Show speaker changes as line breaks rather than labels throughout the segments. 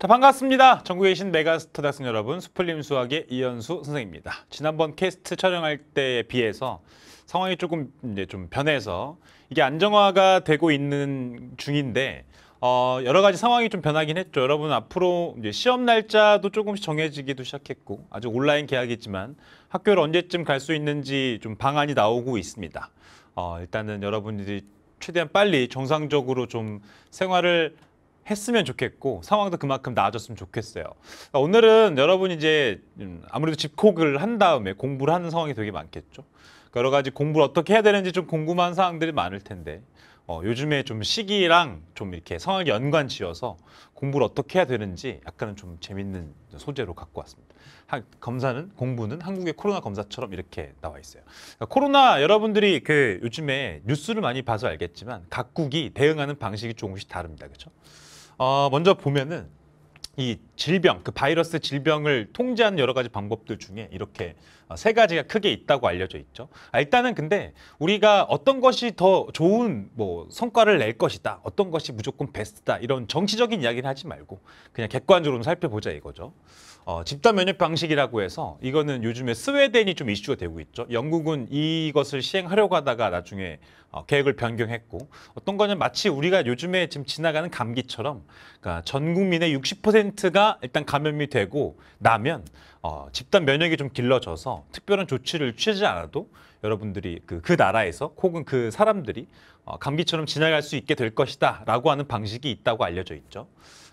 자, 반갑습니다. 전국에 계신 메가스터 대학생 여러분, 수풀림 수학의 이현수 선생입니다. 지난번 캐스트 촬영할 때에 비해서 상황이 조금 이제 좀 변해서 이게 안정화가 되고 있는 중인데 어, 여러 가지 상황이 좀 변하긴 했죠. 여러분 앞으로 이제 시험 날짜도 조금씩 정해지기도 시작했고 아직 온라인 계약이지만 학교를 언제쯤 갈 수 있는지 좀 방안이 나오고 있습니다. 어, 일단은 여러분들이 최대한 빨리 정상적으로 좀 생활을 했으면 좋겠고 상황도 그만큼 나아졌으면 좋겠어요. 그러니까 오늘은 여러분 이제 음, 아무래도 집콕을 한 다음에 공부를 하는 상황이 되게 많겠죠. 그러니까 여러 가지 공부를 어떻게 해야 되는지 좀 궁금한 사항들이 많을 텐데 어, 요즘에 좀 시기랑 좀 이렇게 상황이 연관 지어서 공부를 어떻게 해야 되는지 약간은 좀 재밌는 소재로 갖고 왔습니다. 한, 검사는 공부는 한국의 코로나 검사처럼 이렇게 나와 있어요. 그러니까 코로나 여러분들이 그 요즘에 뉴스를 많이 봐서 알겠지만 각국이 대응하는 방식이 조금씩 다릅니다. 그렇죠? 어, 먼저 보면은 이 질병, 그 바이러스 질병을 통제하는 여러 가지 방법들 중에 이렇게 어, 세 가지가 크게 있다고 알려져 있죠. 아, 일단은 근데 우리가 어떤 것이 더 좋은 뭐 성과를 낼 것이다, 어떤 것이 무조건 베스트다 이런 정치적인 이야기를 하지 말고 그냥 객관적으로 살펴보자 이거죠. 어, 집단 면역 방식이라고 해서 이거는 요즘에 스웨덴이 좀 이슈가 되고 있죠. 영국은 이것을 시행하려고 하다가 나중에 어, 계획을 변경했고 어떤 거는 마치 우리가 요즘에 지금 지나가는 감기처럼 그러니까 전 국민의 60%가 일단 감염이 되고 나면 어, 집단 면역이 좀 길러져서 특별한 조치를 취하지 않아도 여러분들이 그, 그 나라에서 혹은 그 사람들이 어, 감기처럼 지나갈 수 있게 될 것이다 라고 하는 방식이 있다고 알려져 있죠.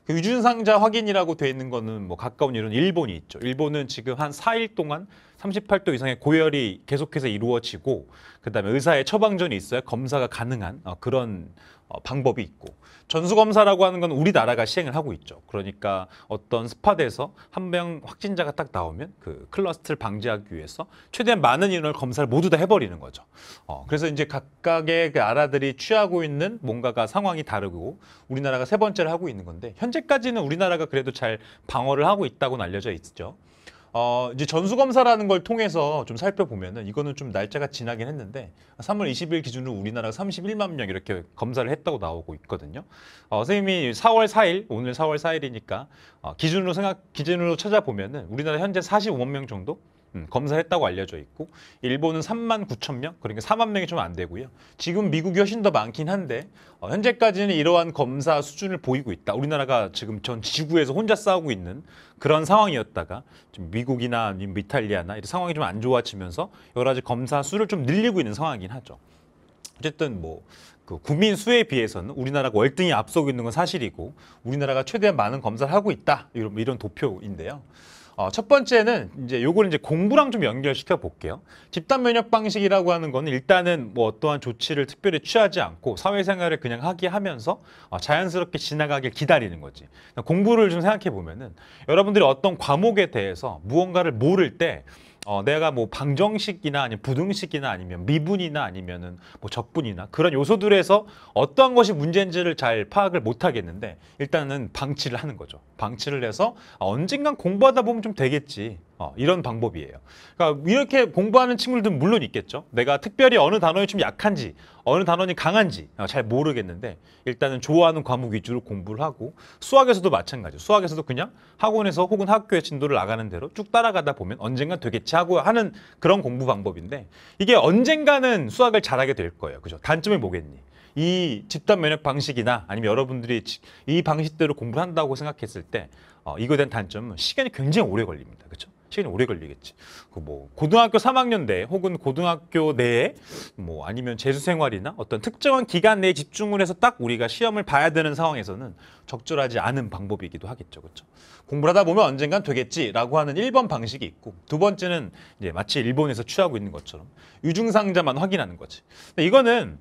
그 유준상자 확인이라고 돼 있는 거는 뭐 가까운 이런 일본이 있죠. 일본은 지금 한 4일 동안 38도 이상의 고열이 계속해서 이루어지고 그다음에 의사의 처방전이 있어야 검사가 가능한 어, 그런 어, 방법이 있고 전수검사라고 하는 건 우리나라가 시행을 하고 있죠. 그러니까 어떤 스팟에서 한 명 확진자가 딱 나오면 그 클러스터를 방지하기 위해서 최대한 많은 인원을 검사를 모두 다 해버리는 거죠. 어, 그래서 이제 각각의 그 나라들이 취하고 있는 뭔가가 상황이 다르고 우리나라가 세 번째를 하고 있는 건데 현재까지는 우리나라가 그래도 잘 방어를 하고 있다고 알려져 있죠. 어, 이제 전수검사라는 걸 통해서 좀 살펴보면은 이거는 좀 날짜가 지나긴 했는데 3월 20일 기준으로 우리나라가 31만 명 이렇게 검사를 했다고 나오고 있거든요. 어, 선생님이 4월 4일, 오늘 4월 4일이니까 어, 기준으로 생각, 기준으로 찾아보면은 우리나라 현재 45만 명 정도 음, 검사했다고 알려져 있고 일본은 3만 9천 명 그러니까 4만 명이 좀 안 되고요. 지금 미국이 훨씬 더 많긴 한데 어, 현재까지는 이러한 검사 수준을 보이고 있다. 우리나라가 지금 전 지구에서 혼자 싸우고 있는 그런 상황이었다가 지금 미국이나 아 이탈리아나 이런 상황이 좀 안 좋아지면서 여러 가지 검사 수를 좀 늘리고 있는 상황이긴 하죠. 어쨌든 뭐 그 국민 수에 비해서는 우리나라가 월등히 앞서고 있는 건 사실이고 우리나라가 최대한 많은 검사를 하고 있다 이런 이런 도표인데요. 어, 첫 번째는 이제 요걸 이제 공부랑 좀 연결시켜 볼게요. 집단 면역 방식이라고 하는 거는 일단은 뭐 어떠한 조치를 특별히 취하지 않고 사회생활을 그냥 하게 하면서 어, 자연스럽게 지나가길 기다리는 거지. 그러니까 공부를 좀 생각해 보면은 여러분들이 어떤 과목에 대해서 무언가를 모를 때 어, 내가 뭐 방정식이나 아니면 부등식이나 아니면 미분이나 아니면은 뭐 적분이나 그런 요소들에서 어떠한 것이 문제인지를 잘 파악을 못 하겠는데 일단은 방치를 하는 거죠. 방치를 해서 아, 언젠간 공부하다 보면 좀 되겠지. 어, 이런 방법이에요. 그러니까 이렇게 공부하는 친구들은 물론 있겠죠. 내가 특별히 어느 단원이 좀 약한지, 어느 단원이 강한지 어, 잘 모르겠는데 일단은 좋아하는 과목 위주로 공부를 하고 수학에서도 마찬가지예요. 수학에서도 그냥 학원에서 혹은 학교의 진도를 나가는 대로 쭉 따라가다 보면 언젠간 되겠지 하고 하는 그런 공부 방법인데 이게 언젠가는 수학을 잘하게 될 거예요. 그죠? 단점이 뭐겠니? 이 집단 면역 방식이나 아니면 여러분들이 이 방식대로 공부 한다고 생각했을 때 어, 이거에 대한 단점은 시간이 굉장히 오래 걸립니다. 그렇죠? 시간이 오래 걸리겠지. 그 뭐 고등학교 3학년 대 혹은 고등학교 내에 뭐 아니면 재수 생활이나 어떤 특정한 기간 내에 집중을 해서 딱 우리가 시험을 봐야 되는 상황에서는 적절하지 않은 방법이기도 하겠죠. 그렇죠? 공부를 하다 보면 언젠간 되겠지라고 하는 1번 방식이 있고 두 번째는 이제 마치 일본에서 취하고 있는 것처럼 유증상자만 확인하는 거지. 근데 이거는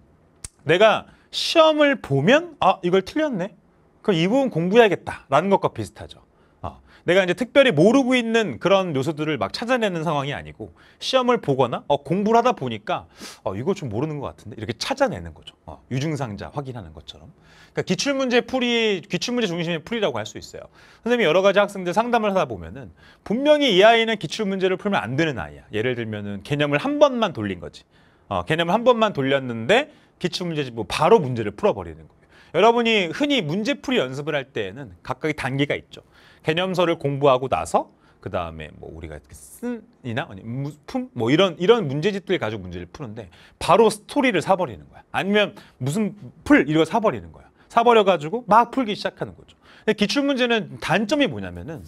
내가 시험을 보면 아, 이걸 틀렸네. 그럼 이 부분 공부해야겠다라는 것과 비슷하죠. 어, 내가 이제 특별히 모르고 있는 그런 요소들을 막 찾아내는 상황이 아니고 시험을 보거나 어, 공부를 하다 보니까 어, 이거 좀 모르는 것 같은데 이렇게 찾아내는 거죠. 어, 유증상자 확인하는 것처럼. 그러니까 기출문제 풀이 기출문제 중심의 풀이라고 할 수 있어요. 선생님이 여러 가지 학생들 상담을 하다 보면은 분명히 이 아이는 기출문제를 풀면 안 되는 아이야. 예를 들면은 개념을 한 번만 돌린 거지. 어, 개념을 한 번만 돌렸는데 기출문제집 뭐 바로 문제를 풀어버리는 거예요. 여러분이 흔히 문제풀이 연습을 할 때에는 각각의 단계가 있죠. 개념서를 공부하고 나서 그 다음에 뭐 우리가 쓴이나 무품 뭐 이런 이런 문제집들 가지고 문제를 푸는데 바로 스토리를 사버리는 거야. 아니면 무슨 풀 이거 사버리는 거야. 사버려가지고 막 풀기 시작하는 거죠. 기출문제는 단점이 뭐냐면은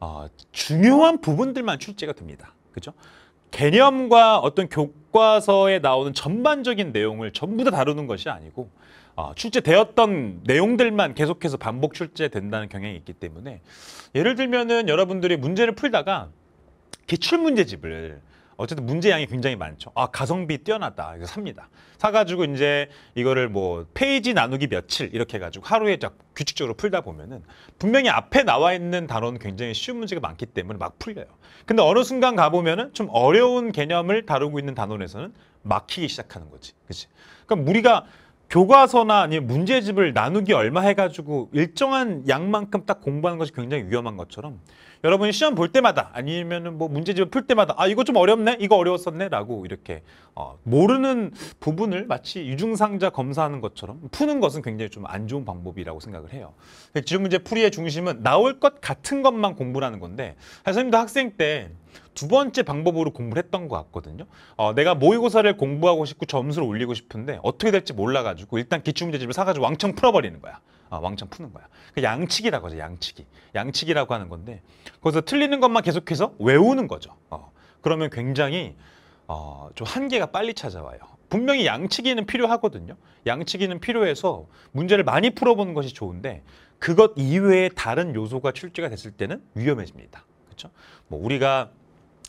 어, 중요한 부분들만 출제가 됩니다. 그죠? 개념과 어떤 교과서에 나오는 전반적인 내용을 전부 다 다루는 것이 아니고 어, 출제되었던 내용들만 계속해서 반복 출제된다는 경향이 있기 때문에 예를 들면은 여러분들이 문제를 풀다가 기출 문제집을 어쨌든 문제 양이 굉장히 많죠. 아 가성비 뛰어났다 이거 삽니다. 사가지고 이제 이거를 뭐 페이지 나누기 며칠 이렇게 해가지고 하루에 쫙 규칙적으로 풀다 보면은 분명히 앞에 나와 있는 단어는 굉장히 쉬운 문제가 많기 때문에 막 풀려요. 근데 어느 순간 가보면은 좀 어려운 개념을 다루고 있는 단원에서는 막히기 시작하는 거지. 그치? 그러니까 우리가 교과서나 아니면 문제집을 나누기 얼마 해가지고 일정한 양만큼 딱 공부하는 것이 굉장히 위험한 것처럼 여러분이 시험 볼 때마다 아니면 뭐 문제집을 풀 때마다 아 이거 좀 어렵네 이거 어려웠었네 라고 이렇게 어, 모르는 부분을 마치 유증상자 검사하는 것처럼 푸는 것은 굉장히 좀 안 좋은 방법이라고 생각을 해요. 지문 문제 풀이의 중심은 나올 것 같은 것만 공부하는 건데 선생님도 학생 때 두 번째 방법으로 공부를 했던 것 같거든요. 어, 내가 모의고사를 공부하고 싶고 점수를 올리고 싶은데 어떻게 될지 몰라가지고 일단 기출문제집을 사가지고 왕창 풀어버리는 거야. 아, 왕창 푸는 거야. 그 양치기라고 하죠. 양치기. 양치기라고 하는 건데 거기서 틀리는 것만 계속해서 외우는 거죠. 어. 그러면 굉장히 어, 좀 한계가 빨리 찾아와요. 분명히 양치기는 필요하거든요. 양치기는 필요해서 문제를 많이 풀어보는 것이 좋은데 그것 이외에 다른 요소가 출제가 됐을 때는 위험해집니다. 그렇죠? 뭐 우리가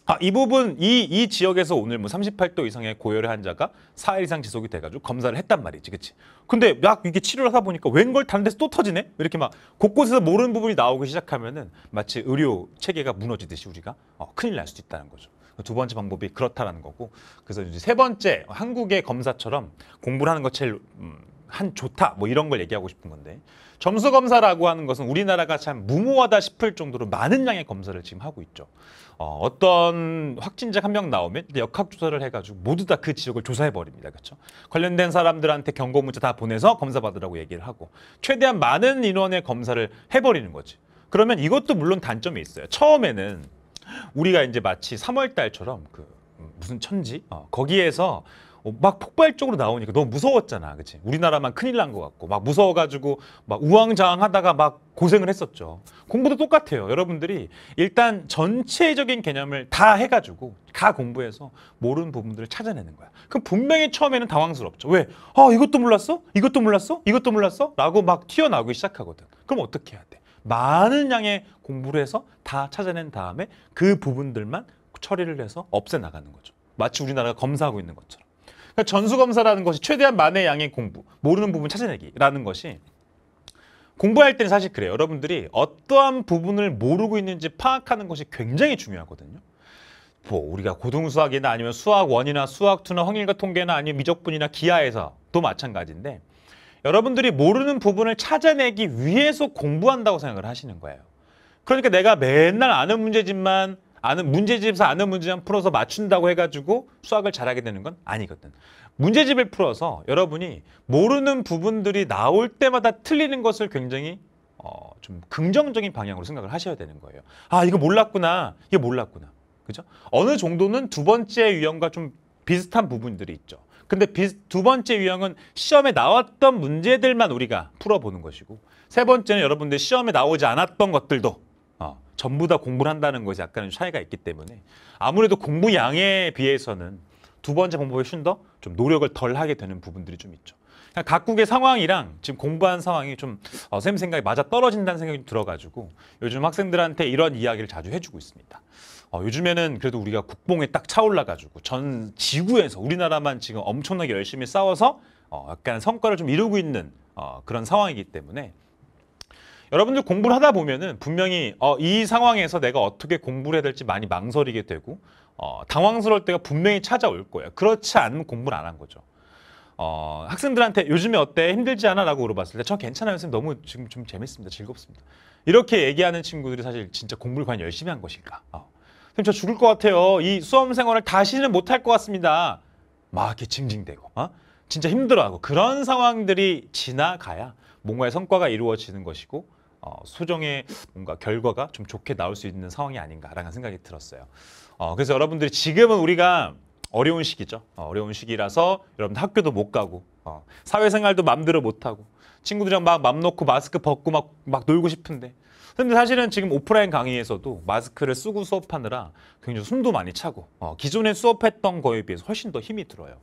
아, 이 부분 이, 이 지역에서 오늘 뭐 38도 이상의 고열의 환자가 4일 이상 지속이 돼가지고 검사를 했단 말이지 그치 근데 막 이게 치료를 하다 보니까 웬걸 다른 데서 또 터지네 이렇게 막 곳곳에서 모르는 부분이 나오기 시작하면은 마치 의료 체계가 무너지듯이 우리가 어, 큰일 날 수도 있다는 거죠 두 번째 방법이 그렇다라는 거고 그래서 이제 세 번째 한국의 검사처럼 공부를 하는 것 제일 음, 한 좋다 뭐 이런 걸 얘기하고 싶은 건데 점수 검사라고 하는 것은 우리나라가 참 무모하다 싶을 정도로 많은 양의 검사를 지금 하고 있죠. 어, 어떤 확진자 한 명 나오면 역학조사를 해가지고 모두 다 그 지역을 조사해버립니다. 그렇죠? 관련된 사람들한테 경고 문자 다 보내서 검사받으라고 얘기를 하고 최대한 많은 인원의 검사를 해버리는 거지. 그러면 이것도 물론 단점이 있어요. 처음에는 우리가 이제 마치 3월 달처럼 그 음, 무슨 천지 어, 거기에서 어, 막 폭발적으로 나오니까 너무 무서웠잖아. 그치? 우리나라만 큰일 난 것 같고, 막 무서워가지고, 막 우왕좌왕 하다가 막 고생을 했었죠. 공부도 똑같아요. 여러분들이 일단 전체적인 개념을 다 해가지고, 다 공부해서 모르는 부분들을 찾아내는 거야. 그럼 분명히 처음에는 당황스럽죠. 왜? 아, 이것도 몰랐어? 이것도 몰랐어? 이것도 몰랐어? 라고 막 튀어나오기 시작하거든. 그럼 어떻게 해야 돼? 많은 양의 공부를 해서 다 찾아낸 다음에 그 부분들만 처리를 해서 없애나가는 거죠. 마치 우리나라가 검사하고 있는 것처럼. 그러니까 전수검사라는 것이 최대한 만의 양의 공부, 모르는 부분 찾아내기라는 것이 공부할 때는 사실 그래요. 여러분들이 어떠한 부분을 모르고 있는지 파악하는 것이 굉장히 중요하거든요. 뭐 우리가 고등수학이나 아니면 수학1이나수학2나 확률과 통계나 아니면 미적분이나 기하에서도 마찬가지인데 여러분들이 모르는 부분을 찾아내기 위해서 공부한다고 생각을 하시는 거예요. 그러니까 내가 맨날 아는 문제지만 아는 문제집에서 아는 문제만 풀어서 맞춘다고 해가지고 수학을 잘하게 되는 건 아니거든. 문제집을 풀어서 여러분이 모르는 부분들이 나올 때마다 틀리는 것을 굉장히 어, 좀 긍정적인 방향으로 생각을 하셔야 되는 거예요. 아, 이거 몰랐구나. 이게 몰랐구나. 그죠? 어느 정도는 두 번째 유형과 좀 비슷한 부분들이 있죠. 근데 비, 두 번째 유형은 시험에 나왔던 문제들만 우리가 풀어보는 것이고 세 번째는 여러분들 시험에 나오지 않았던 것들도 어, 전부 다 공부를 한다는 것이 약간 차이가 있기 때문에 아무래도 공부 양에 비해서는 두 번째 공부이 훨씬 더 좀 노력을 덜 하게 되는 부분들이 좀 있죠. 그러니까 각국의 상황이랑 지금 공부한 상황이 좀 어, 쌤 생각이 맞아 떨어진다는 생각이 들어가지고 요즘 학생들한테 이런 이야기를 자주 해주고 있습니다. 어, 요즘에는 그래도 우리가 국뽕에 딱 차올라가지고 전 지구에서 우리나라만 지금 엄청나게 열심히 싸워서 어, 약간 성과를 좀 이루고 있는 어, 그런 상황이기 때문에 여러분들 공부를 하다 보면은 분명히 어, 이 상황에서 내가 어떻게 공부를 해야 될지 많이 망설이게 되고 어, 당황스러울 때가 분명히 찾아올 거예요. 그렇지 않으면 공부를 안 한 거죠. 어, 학생들한테 요즘에 어때? 힘들지 않아? 라고 물어봤을 때 저 괜찮아요 선생님 너무 지금 좀 재밌습니다. 즐겁습니다. 이렇게 얘기하는 친구들이 사실 진짜 공부를 과연 열심히 한 것일까? 어. 선생님 저 죽을 것 같아요. 이 수험 생활을 다시는 못할 것 같습니다. 막 이렇게 징징대고 어? 진짜 힘들어하고 그런 상황들이 지나가야 뭔가의 성과가 이루어지는 것이고 어, 소정의 뭔가 결과가 좀 좋게 나올 수 있는 상황이 아닌가라는 생각이 들었어요. 어, 그래서 여러분들이 지금은 우리가 어려운 시기죠. 어, 려운 시기라서 여러분 학교도 못 가고 어, 사회생활도 맘대로 못 하고 친구들이랑 막 맘 놓고 마스크 벗고 막, 막 놀고 싶은데 근데 사실은 지금 오프라인 강의에서도 마스크를 쓰고 수업하느라 굉장히 숨도 많이 차고 어, 기존에 수업했던 거에 비해서 훨씬 더 힘이 들어요.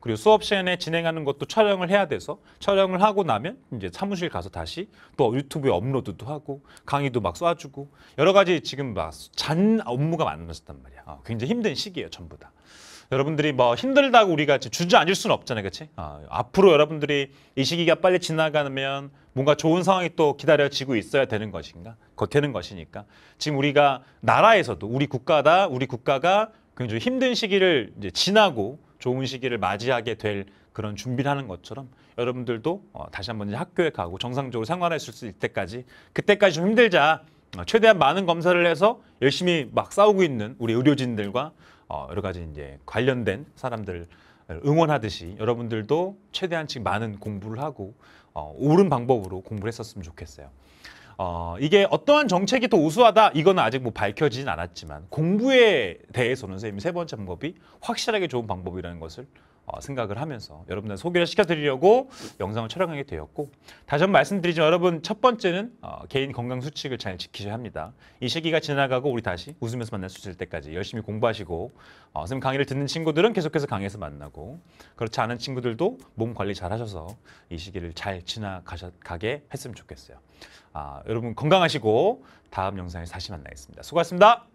그리고 수업 시간에 진행하는 것도 촬영을 해야 돼서 촬영을 하고 나면 이제 사무실 가서 다시 또 유튜브에 업로드도 하고 강의도 막 쏴주고 여러 가지 지금 막 잔 업무가 많으셨단 말이야. 어, 굉장히 힘든 시기예요, 전부 다. 여러분들이 뭐 힘들다고 우리가 주저앉을 수는 없잖아요, 그렇지? 어, 앞으로 여러분들이 이 시기가 빨리 지나가면 뭔가 좋은 상황이 또 기다려지고 있어야 되는 것인가, 되는 것이니까 지금 우리가 나라에서도 우리 국가다, 우리 국가가 굉장히 힘든 시기를 이제 지나고 좋은 시기를 맞이하게 될 그런 준비를 하는 것처럼 여러분들도 어, 다시 한번 학교에 가고 정상적으로 생활할 수 있을 때까지 그때까지 좀 힘들자 어, 최대한 많은 검사를 해서 열심히 막 싸우고 있는 우리 의료진들과 어, 여러 가지 이제 관련된 사람들을 응원하듯이 여러분들도 최대한 지금 많은 공부를 하고 어, 옳은 방법으로 공부를 했었으면 좋겠어요. 어, 이게 어떠한 정책이 더 우수하다 이거는 아직 뭐 밝혀지진 않았지만 공부에 대해서는 선생님이 세 번째 방법이 확실하게 좋은 방법이라는 것을 어, 생각을 하면서 여러분들 소개를 시켜드리려고 영상을 촬영하게 되었고 다시 한번 말씀드리지만 여러분 첫 번째는 어, 개인 건강 수칙을 잘 지키셔야 합니다. 이 시기가 지나가고 우리 다시 웃으면서 만날 수 있을 때까지 열심히 공부하시고 어, 선생님 강의를 듣는 친구들은 계속해서 강의에서 만나고 그렇지 않은 친구들도 몸 관리 잘 하셔서 이 시기를 잘 지나가게 했으면 좋겠어요. 아, 여러분 건강하시고 다음 영상에서 다시 만나겠습니다. 수고하셨습니다.